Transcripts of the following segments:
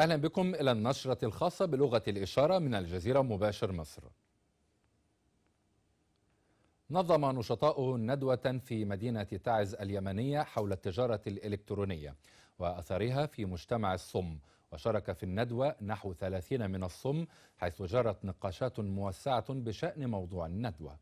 أهلا بكم إلى النشرة الخاصة بلغة الإشارة من الجزيرة مباشر مصر نظم نشطاء ندوة في مدينة تعز اليمنية حول التجارة الإلكترونية وأثرها في مجتمع الصم وشارك في الندوة نحو 30 من الصم حيث جرت نقاشات موسعة بشأن موضوع الندوة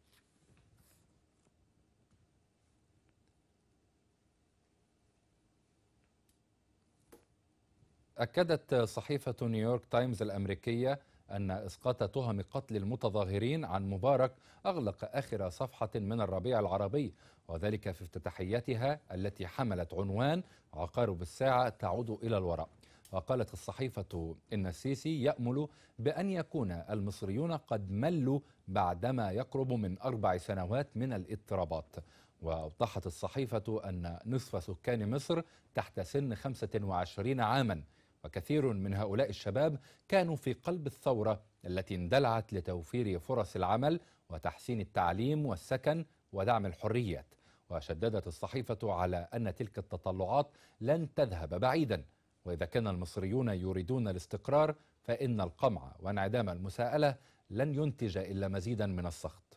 أكدت صحيفة نيويورك تايمز الأمريكية أن إسقاط تهم قتل المتظاهرين عن مبارك أغلق آخر صفحة من الربيع العربي وذلك في افتتاحيتها التي حملت عنوان عقارب الساعة تعود إلى الوراء وقالت الصحيفة إن السيسي يأمل بأن يكون المصريون قد ملوا بعدما يقرب من أربع سنوات من الاضطرابات وأوضحت الصحيفة أن نصف سكان مصر تحت سن 25 عاماً وكثير من هؤلاء الشباب كانوا في قلب الثورة التي اندلعت لتوفير فرص العمل وتحسين التعليم والسكن ودعم الحريات وشددت الصحيفة على أن تلك التطلعات لن تذهب بعيدا وإذا كان المصريون يريدون الاستقرار فإن القمع وانعدام المساءلة لن ينتج إلا مزيدا من السخط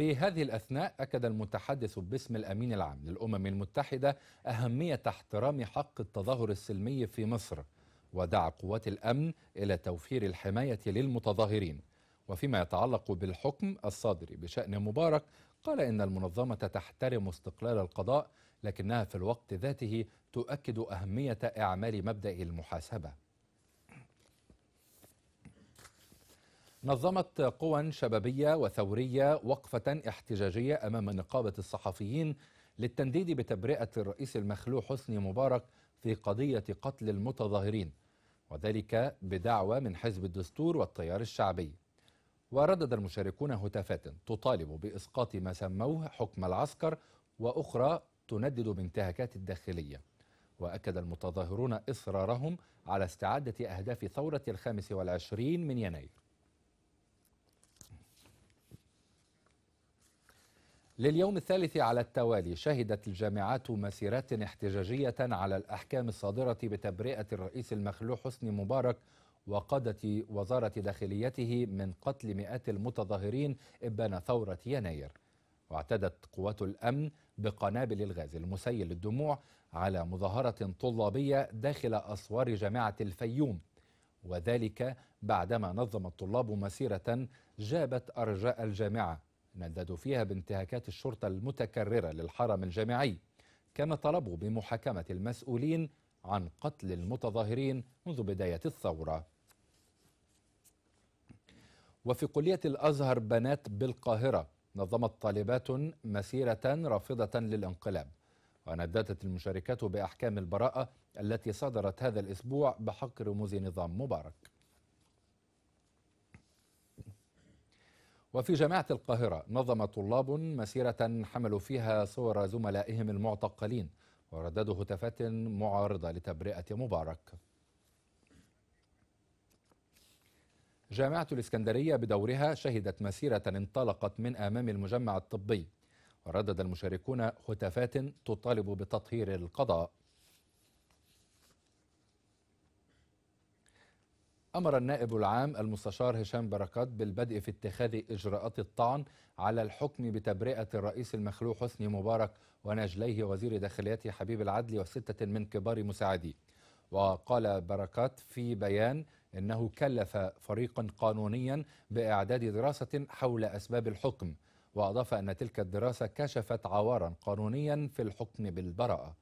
في هذه الأثناء أكد المتحدث باسم الأمين العام للأمم المتحدة أهمية احترام حق التظاهر السلمي في مصر ودعا قوات الأمن إلى توفير الحماية للمتظاهرين وفيما يتعلق بالحكم الصادر بشأن مبارك قال إن المنظمة تحترم استقلال القضاء لكنها في الوقت ذاته تؤكد أهمية إعمال مبدأ المحاسبة نظمت قوى شبابية وثورية وقفة احتجاجية أمام نقابة الصحفيين للتنديد بتبرئة الرئيس المخلوع حسني مبارك في قضية قتل المتظاهرين وذلك بدعوى من حزب الدستور والتيار الشعبي وردد المشاركون هتافات تطالب بإسقاط ما سموه حكم العسكر وأخرى تندد بانتهاكات الداخلية وأكد المتظاهرون إصرارهم على استعادة أهداف ثورة الخامس والعشرين من يناير لليوم الثالث على التوالي شهدت الجامعات مسيرات احتجاجية على الأحكام الصادرة بتبرئة الرئيس المخلوع حسني مبارك وقادة وزارة داخليته من قتل مئات المتظاهرين إبان ثورة يناير واعتدت قوات الأمن بقنابل الغاز المسيل للدموع على مظاهرة طلابية داخل أسوار جامعة الفيوم وذلك بعدما نظم الطلاب مسيرة جابت أرجاء الجامعة نددوا فيها بانتهاكات الشرطة المتكررة للحرم الجامعي كما طلبوا بمحاكمة المسؤولين عن قتل المتظاهرين منذ بداية الثورة وفي كلية الأزهر بنات بالقاهرة نظمت طالبات مسيرة رافضة للانقلاب ونددت المشاركات بأحكام البراءة التي صدرت هذا الأسبوع بحق رموز نظام مبارك وفي جامعة القاهرة نظم طلاب مسيرة حملوا فيها صور زملائهم المعتقلين ورددوا هتافات معارضة لتبرئة مبارك جامعة الإسكندرية بدورها شهدت مسيرة انطلقت من أمام المجمع الطبي وردد المشاركون هتافات تطالب بتطهير القضاء أمر النائب العام المستشار هشام بركات بالبدء في اتخاذ إجراءات الطعن على الحكم بتبرئة الرئيس المخلوع حسني مبارك ونجليه وزير داخليته حبيب العدل وستة من كبار مساعديه وقال بركات في بيان إنه كلف فريقا قانونيا بإعداد دراسة حول أسباب الحكم وأضاف أن تلك الدراسة كشفت عوارا قانونيا في الحكم بالبراءة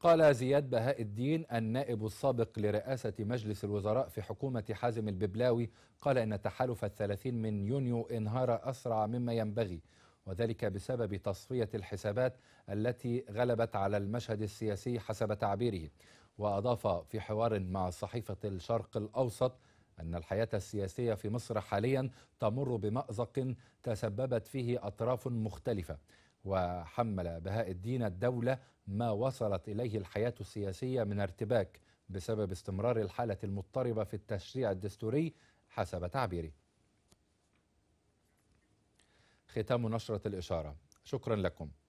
قال زياد بهاء الدين النائب السابق لرئاسة مجلس الوزراء في حكومة حازم الببلاوي قال إن تحالف الثلاثين من يونيو انهار أسرع مما ينبغي وذلك بسبب تصفية الحسابات التي غلبت على المشهد السياسي حسب تعبيره وأضاف في حوار مع صحيفة الشرق الأوسط أن الحياة السياسية في مصر حاليا تمر بمأزق تسببت فيه أطراف مختلفة وحمل بهاء الدين الدولة ما وصلت إليه الحياة السياسية من ارتباك بسبب استمرار الحالة المضطربة في التشريع الدستوري حسب تعبيره ختام نشرة الإشارة شكرا لكم